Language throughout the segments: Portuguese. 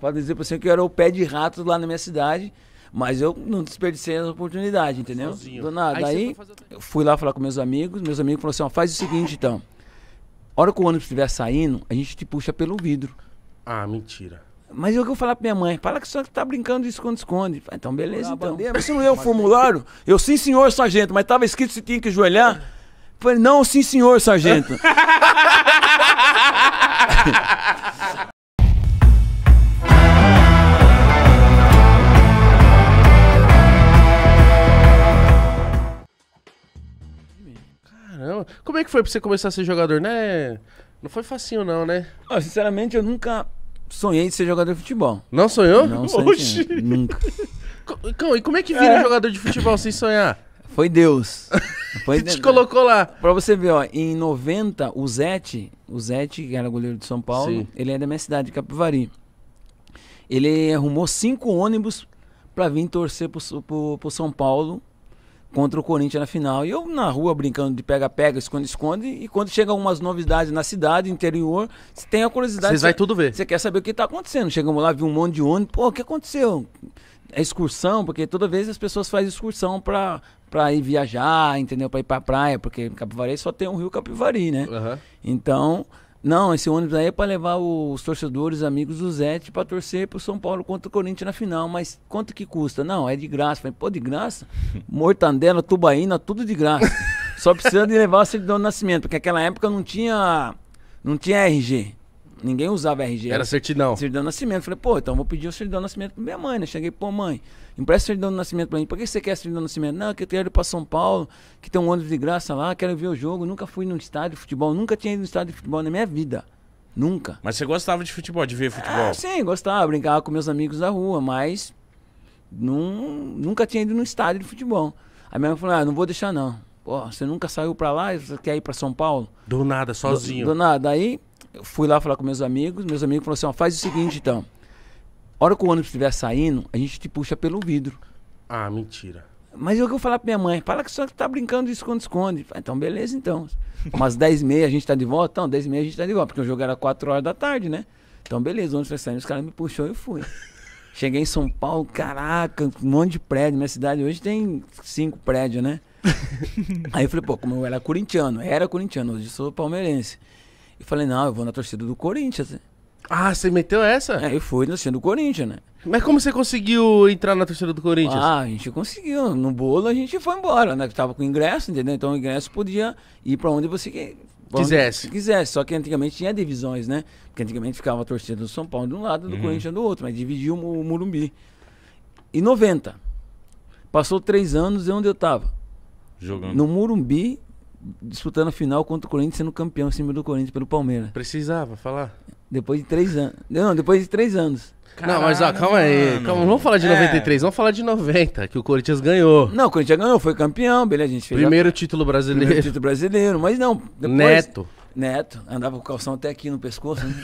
para dizer para você que eu era o pé de rato lá na minha cidade. Mas eu não desperdicei a oportunidade, entendeu? Sozinho. Do nada. Aí, Aí fui lá falar com meus amigos. Meus amigos falaram assim: ó, faz o seguinte então. A hora que o ônibus estiver saindo, a gente te puxa pelo vidro. Ah, mentira. Mas eu que eu falar pra minha mãe, fala que você tá brincando de esconde-esconde. Então, beleza, então. mas você não leu o formulário? Eu, sim, senhor, sargento, mas tava escrito se tinha que ajoelhar? Falei, não, sim, senhor, sargento. Como é que foi pra você começar a ser jogador, né? Não foi facinho, não, né? Ah, sinceramente, eu nunca sonhei de ser jogador de futebol. Não sonhou? Não Oxi. sonhei. Nunca. Co- E como é que vira É. jogador de futebol sem sonhar? Foi Deus. Foi Que te colocou lá. Pra você ver, ó, em 90, o Zete, o Zete, que era goleiro de São Paulo, Sim. ele é da minha cidade, Capivari. Ele arrumou cinco ônibus pra vir torcer pro, pro- pro São Paulo contra o Corinthians na final. E eu na rua brincando de pega-pega, esconde-esconde. E quando chegam algumas novidades na cidade, interior, você tem a curiosidade. Você vai tudo ver. Você quer saber o que está acontecendo. Chegamos lá, vi um monte de ônibus. Pô, o que aconteceu? É excursão, porque toda vez as pessoas fazem excursão para para ir viajar, entendeu? para ir a praia, porque Capivari só tem um rio Capivari, né? Uhum. Então. Não, esse ônibus aí é para levar os torcedores amigos do Zete para torcer para o São Paulo contra o Corinthians na final. Mas quanto que custa? Não, é de graça. Falei, pô, de graça? Mortandela, tubaína, tudo de graça. Só precisa de levar o certidão de nascimento, porque naquela época não tinha, não tinha RG. Ninguém usava RG. Era certidão. Certidão de nascimento. Falei, pô, então vou pedir o certidão de nascimento pra minha mãe, né? Cheguei, pô, mãe, empresta certidão de nascimento pra mim. por que você quer certidão de nascimento? Não, que eu quero ir pra São Paulo, que tem um ônibus de graça lá, quero ver o jogo. Nunca fui num estádio de futebol, nunca tinha ido no estádio de futebol na minha vida. Nunca. Mas você gostava de futebol, de ver futebol? Ah, sim, gostava, brincava com meus amigos da rua, mas num, nunca tinha ido no estádio de futebol. Aí minha mãe falou, ah, não vou deixar não. Pô, você nunca saiu pra lá, e você quer ir pra São Paulo? Do nada, sozinho. Do, do nada. Aí fui lá falar com meus amigos, meus amigos falaram assim, ó, faz o seguinte então. A hora que o ônibus estiver saindo, a gente te puxa pelo vidro. Ah, mentira. Mas eu que eu falar pra minha mãe, fala que só tá brincando de esconde-esconde. Então, beleza, então. Umas 10 h meia a gente tá de volta? Então, 10 h meia a gente tá de volta, porque o jogo era 4 horas da tarde, né? Então, beleza, onde foi saindo? Os caras me puxou e eu fui. Cheguei em São Paulo, caraca, um monte de prédio. Minha cidade hoje tem cinco prédios, né? Aí eu falei, pô, como eu era corintiano, era corintiano, hoje sou palmeirense. E falei, não, eu vou na torcida do Corinthians. Ah, você meteu essa? É, eu fui na torcida do Corinthians, né? Mas como você conseguiu entrar na torcida do Corinthians? Ah, a gente conseguiu. No bolo a gente foi embora, né? Tava com ingresso, entendeu? Então o ingresso podia ir para onde você quisesse. Quisesse. Só que antigamente tinha divisões, né? Porque antigamente ficava a torcida do São Paulo de um lado, do uhum. Corinthians do outro, mas dividia o Murumbi. E 90. Passou três anos e onde eu tava? Jogando. No Murumbi, disputando a final contra o Corinthians, sendo campeão em cima do Corinthians pelo Palmeiras. Precisava falar. Depois de três anos. Não, depois de três anos. Caralho, não, mas ó, calma aí. Mano. vamos falar de é. 93, vamos falar de 90, que o Corinthians ganhou. Não, o Corinthians ganhou, foi campeão, beleza, a gente fez. Primeiro a... título brasileiro. Primeiro título brasileiro, mas não. Depois... Neto. Neto, andava com o calção até aqui no pescoço. Né?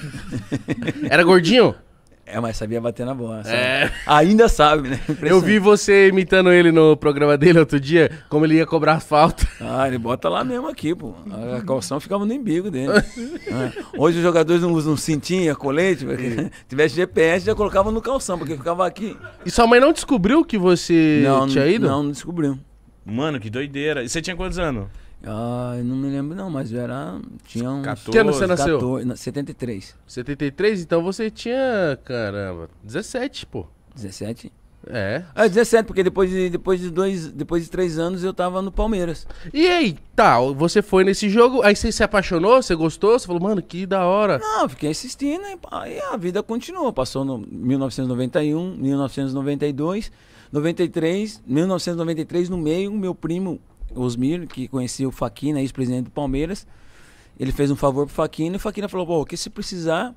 Era gordinho? É, mas sabia bater na bola. Sabe? É. Ainda sabe, né? Eu vi você imitando ele no programa dele outro dia, como ele ia cobrar falta. Ah, ele bota lá mesmo aqui, pô. A calção ficava no embigo dele. é. Hoje os jogadores não usam cintinha, colete, porque tivesse GPS já colocava no calção, porque ficava aqui. E sua mãe não descobriu que você não, tinha ido? Não, não descobriu. Mano, que doideira. E você tinha quantos anos? Ah, eu não me lembro não, mas eu era. Tinha uns 14, que ano você nasceu? 14, 73. 73? Então você tinha, caramba, 17, pô. 17? É. É, 17, porque depois de, depois de dois, depois de três anos eu tava no Palmeiras. E aí, tá, você foi nesse jogo, aí você se apaixonou, você gostou, você falou, mano, que da hora. Não, fiquei assistindo e, a vida continuou. Passou no 1991, 1992, 93, 1993 no meio, meu primo Osmir, que conhecia o Faquina, ex-presidente do Palmeiras. Ele fez um favor pro Faquina e o Faquina falou: Pô, que se precisar,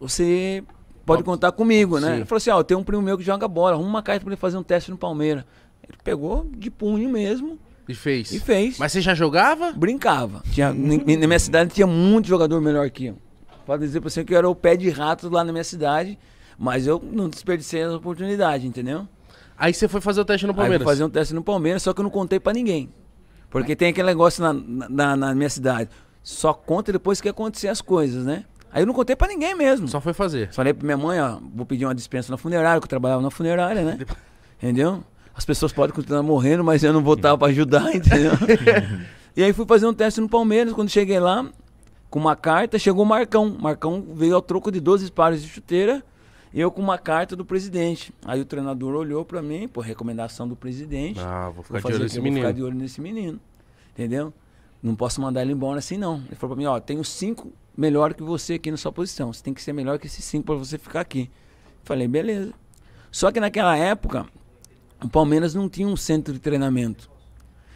você pode contar comigo, né? Sim. Ele falou assim: Ó, ah, tem um primo meu que joga bola, arruma uma carta pra ele fazer um teste no Palmeiras. Ele pegou de punho mesmo. E fez. E fez. Mas você já jogava? Brincava. Tinha, na minha cidade tinha muito jogador melhor que eu. Pode dizer pra você que eu era o pé de rato lá na minha cidade, mas eu não desperdicei essa oportunidade, entendeu? Aí você foi fazer o teste no Palmeiras? Aí fazer um teste no Palmeiras, só que eu não contei para ninguém. Porque tem aquele negócio na, na, na, minha cidade. Só conta depois que acontecer as coisas, né? Aí eu não contei para ninguém mesmo. Só foi fazer. Falei pra minha mãe, ó, vou pedir uma dispensa na funerária, que eu trabalhava na funerária, né? Entendeu? As pessoas podem continuar morrendo, mas eu não voltava para pra ajudar, entendeu? e aí fui fazer um teste no Palmeiras, quando cheguei lá, com uma carta, chegou o Marcão. Marcão veio ao troco de 12 pares de chuteira eu com uma carta do presidente. Aí o treinador olhou para mim, por recomendação do presidente. Ah, vou ficar, vou de, olho menino. vou ficar de olho nesse menino. Entendeu? Não posso mandar ele embora assim, não. Ele falou para mim, ó, tenho cinco melhor que você aqui na sua posição. Você tem que ser melhor que esses cinco para você ficar aqui. Falei, beleza. Só que naquela época, o Palmeiras não tinha um centro de treinamento.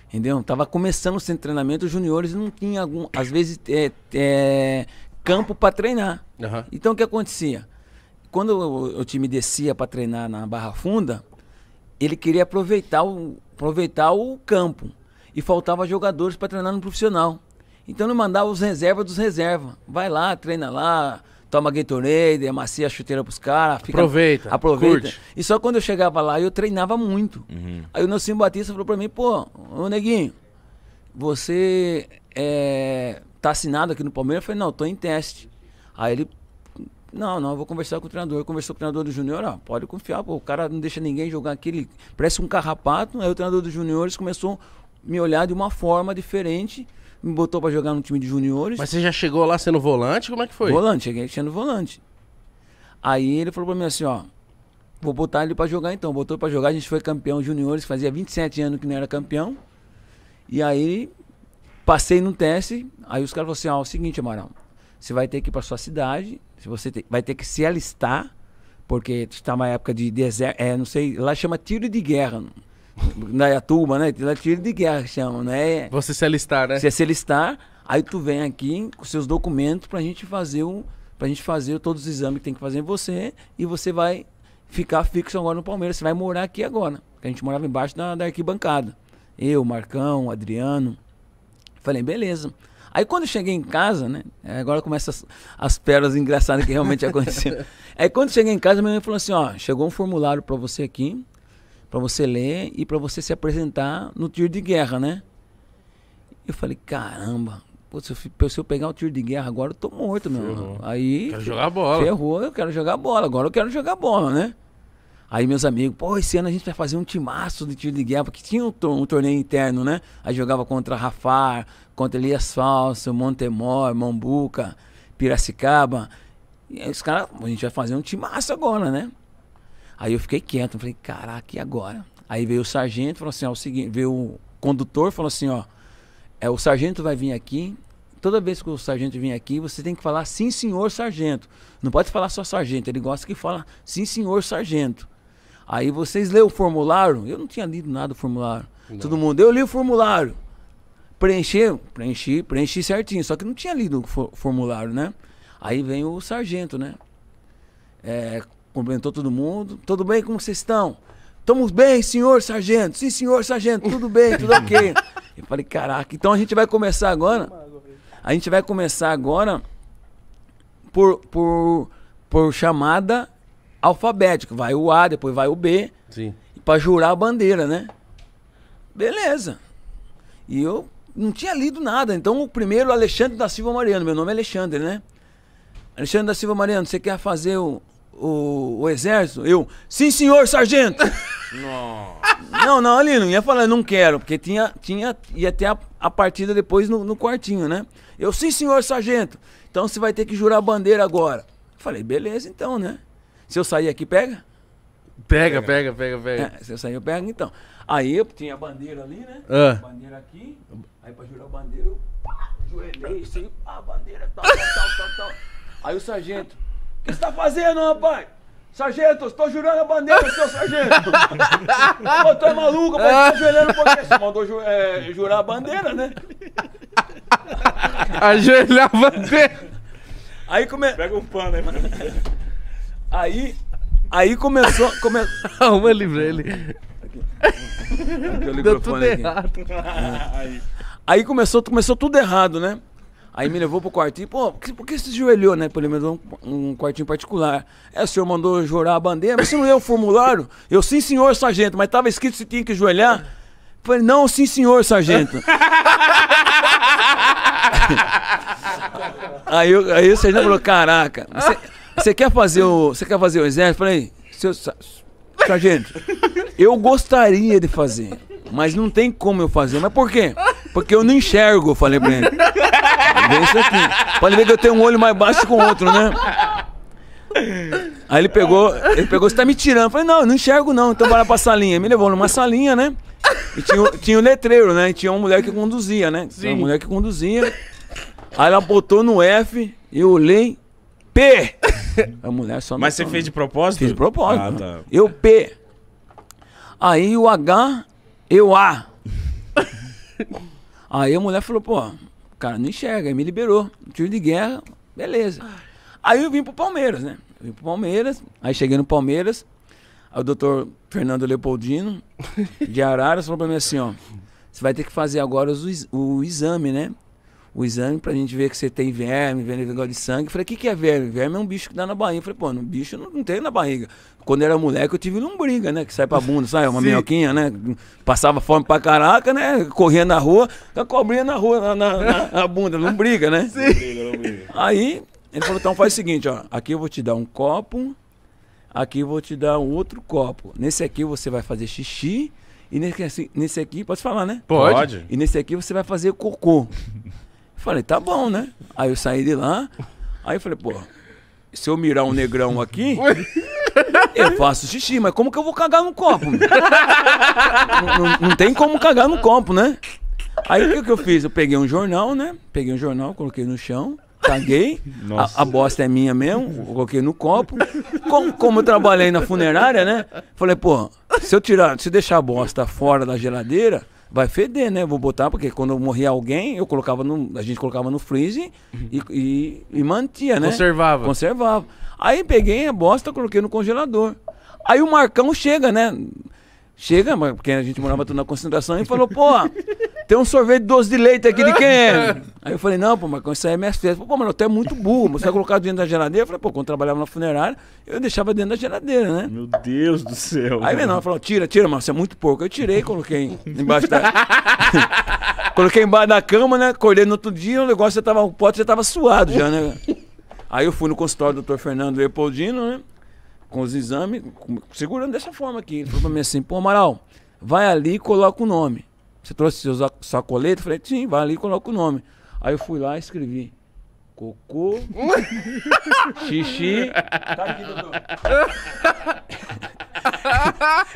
Entendeu? Tava começando o centro de treinamento, os juniores não tinham, algum, às vezes, é, é, campo para treinar. Uhum. Então o que acontecia? quando o, o time descia para treinar na Barra Funda, ele queria aproveitar o, aproveitar o campo. E faltava jogadores para treinar no profissional. Então ele mandava os reservas dos reservas. Vai lá, treina lá, toma Gatorade, amacia a chuteira pros caras. Aproveita. Aproveita. Curte. E só quando eu chegava lá, eu treinava muito. Uhum. Aí o Nelson Batista falou para mim, pô, ô neguinho, você é, tá assinado aqui no Palmeiras? Eu falei, não, tô em teste. Aí ele não, não, vou conversar com o treinador. Eu conversei com o treinador do Júnior, ó, pode confiar, pô, o cara não deixa ninguém jogar aquele. parece um carrapato. Aí o treinador dos juniores começou a me olhar de uma forma diferente, me botou para jogar no time de juniores. Mas você já chegou lá sendo volante? Como é que foi? Volante, cheguei sendo volante. Aí ele falou para mim assim, ó, vou botar ele para jogar então. Botou para jogar, a gente foi campeão juniores, fazia 27 anos que não era campeão. E aí passei no teste, aí os caras falaram assim, ó, é o seguinte, Amaral, você vai ter que ir para sua cidade, você vai ter que se alistar, porque está uma época de deserto, é, não sei, lá chama tiro de guerra. na Yatuba, né? Lá é tiro de guerra chama, né? É você se alistar, né? Você se alistar, aí tu vem aqui com seus documentos para a gente fazer o pra gente fazer todos os exames que tem que fazer em você e você vai ficar fixo agora no Palmeiras, você vai morar aqui agora. que A gente morava embaixo da, da arquibancada. Eu, Marcão, Adriano. Falei, beleza. Aí quando eu cheguei em casa, né? É, agora começam as, as pérolas engraçadas que realmente aconteceu. Aí quando eu cheguei em casa, minha mãe falou assim: ó, chegou um formulário para você aqui, para você ler e para você se apresentar no tiro de guerra, né? Eu falei: caramba. Pô, se, eu, se eu pegar o tiro de guerra agora, eu tô morto, meu. irmão. Aí. Quero jogar bola. Ferrou, eu quero jogar bola. Agora eu quero jogar bola, né? Aí meus amigos, pô, esse ano a gente vai fazer um timaço de tiro de guerra, porque tinha um, um torneio interno, né? Aí jogava contra Rafar, contra Elias Falso, Montemor, Mambuca, Piracicaba. E aí os caras, a gente vai fazer um timaço agora, né? Aí eu fiquei quieto, falei, caraca, e agora? Aí veio o sargento, falou assim, ó, o seguinte, veio o condutor, falou assim, ó, é, o sargento vai vir aqui, toda vez que o sargento vir aqui, você tem que falar sim, senhor sargento. Não pode falar só sargento, ele gosta que fala sim, senhor sargento. Aí vocês leu o formulário? Eu não tinha lido nada do formulário. Não. Todo mundo, eu li o formulário. Preencheu? Preenchi, preenchi certinho, só que não tinha lido o formulário, né? Aí vem o sargento, né? É, cumprimentou todo mundo. Tudo bem? Como vocês estão? Estamos bem, senhor sargento. Sim, senhor sargento, tudo bem, tudo ok. eu falei, caraca, então a gente vai começar agora. A gente vai começar agora por, por, por chamada alfabético. Vai o A, depois vai o B. Sim. Pra jurar a bandeira, né? Beleza. E eu não tinha lido nada. Então, o primeiro, Alexandre da Silva Mariano. Meu nome é Alexandre, né? Alexandre da Silva Mariano, você quer fazer o, o, o exército? Eu, sim, senhor, sargento! Nossa. Não, não, ali não ia falar, não quero, porque tinha, tinha, ia ter a, a partida depois no, no quartinho, né? Eu, sim, senhor, sargento. Então você vai ter que jurar a bandeira agora. Falei, beleza então, né? Se eu sair aqui, pega? Pega, pega, pega, pega. pega. É, se eu sair, eu pego, então. Aí eu tinha a bandeira ali, né? Ah. Bandeira aqui. Aí pra jurar a bandeira, eu joelhei, assim, ah, a bandeira, tal, tal, tal, tal, Aí o sargento, o que você tá fazendo, rapaz? Sargento, estou jurando a bandeira, seu sargento. Pô, tu é maluco, mas estou jurando porque você mandou é, jurar a bandeira, né? Ajoelhar a bandeira. Aí come... Pega um pano aí, mano. Aí, aí começou. Come... Uma livre ele. Aqui. o Deu tudo aqui. errado. Ah, aí. aí começou, começou tudo errado, né? Aí me levou pro quartinho. Pô, por que você joelhou, né? Pelo menos um, um quartinho particular. É, o senhor mandou jurar a bandeira. Mas você não leu o formulário? Eu, sim, senhor, sargento. Mas tava escrito se tinha que joelhar. Falei, não, sim, senhor, sargento. aí, aí o sargento falou, caraca. Você... Você quer fazer o. Você quer fazer o exército? Falei, seu sargento, eu gostaria de fazer, mas não tem como eu fazer. Mas por quê? Porque eu não enxergo, falei pra ele. Vê isso aqui. Pode ver que eu tenho um olho mais baixo que o outro, né? Aí ele pegou, ele pegou, você tá me tirando. Eu falei, não, não enxergo não, então bora pra salinha. Me levou numa salinha, né? E tinha, tinha um letreiro, né? E tinha uma mulher que conduzia, né? Sim. Uma mulher que conduzia. Aí ela botou no F, eu olhei, P! a mulher só Mas você fez de propósito? Fiz de propósito. Ah, tá. Eu P. Aí o H, eu A. Aí a mulher falou, pô, o cara não enxerga. Aí me liberou. Tiro de guerra, beleza. Aí eu vim pro Palmeiras, né? Eu vim pro Palmeiras. Aí cheguei no Palmeiras. Aí o doutor Fernando Leopoldino, de Araras, falou pra mim assim, ó. Você vai ter que fazer agora o exame, né? o exame pra gente ver que você tem verme, verme negócio de sangue. Eu falei, o que, que é verme? Verme é um bicho que dá na barriga. Eu falei, pô, um bicho não, não tem na barriga. Quando era moleque, eu tive lombriga, né? Que sai pra bunda, sai uma minhoquinha, né? Passava fome pra caraca, né? Corria na rua, tá cobrinha na rua, na, na, na bunda, lombriga, né? Sim. Aí, ele falou, então faz o seguinte, ó. Aqui eu vou te dar um copo, aqui eu vou te dar um outro copo. Nesse aqui você vai fazer xixi, e nesse, nesse aqui, pode falar, né? Pode. E nesse aqui você vai fazer cocô. Falei, tá bom, né? Aí eu saí de lá, aí eu falei, pô, se eu mirar um negrão aqui, eu faço xixi, mas como que eu vou cagar no copo? não, não, não, tem como cagar no copo, né? Aí o que, que eu fiz? Eu peguei um jornal, né? Peguei um jornal, coloquei no chão, caguei, a, a, bosta é minha mesmo, coloquei no copo. Como, como eu trabalhei na funerária, né? Falei, pô, se eu tirar, se deixar a bosta fora da geladeira, vai feder, né? vou botar, porque quando morria alguém, eu colocava no, a gente colocava no freezer e, uhum. e, e mantia, né? Conservava. Conservava. Aí peguei a bosta, coloquei no congelador. Aí o Marcão chega, né? Chega, porque a gente morava tudo na concentração e falou, pô, tem um sorvete doce de leite aqui de quem é? Aí eu falei, não, pô, mas isso aí é minhas festas. Pô, mano, até é muito burro, você vai colocar dentro da geladeira? Eu falei, pô, quando trabalhava na funerária, eu deixava dentro da geladeira, né? Meu Deus do céu. Aí meu irmão falou, tira, tira, mano, você é muito pouco. Eu tirei coloquei embaixo da... coloquei embaixo da cama, né? Acordei no outro dia, o negócio já tava, o pote já tava suado já, né? Aí eu fui no consultório do Dr. Fernando Leopoldino, né? Com os exames, segurando dessa forma aqui. Ele falou pra mim assim, pô, Amaral, vai ali e coloca o nome. Você trouxe seus sacoletes? Eu falei, sim, vai ali e coloca o nome. Aí eu fui lá e escrevi. Cocô. xixi. Tá aqui,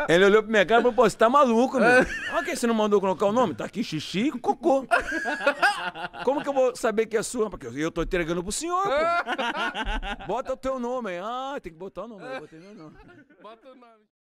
Ele olhou pra minha cara e falou, pô, você tá maluco, meu. Por ah, que você não mandou colocar o nome? Tá aqui xixi e cocô. Como que eu vou saber que é sua? Porque eu tô entregando pro senhor, pô. Bota o teu nome aí. Ah, tem que botar o nome. Eu botei meu nome. Bota o nome.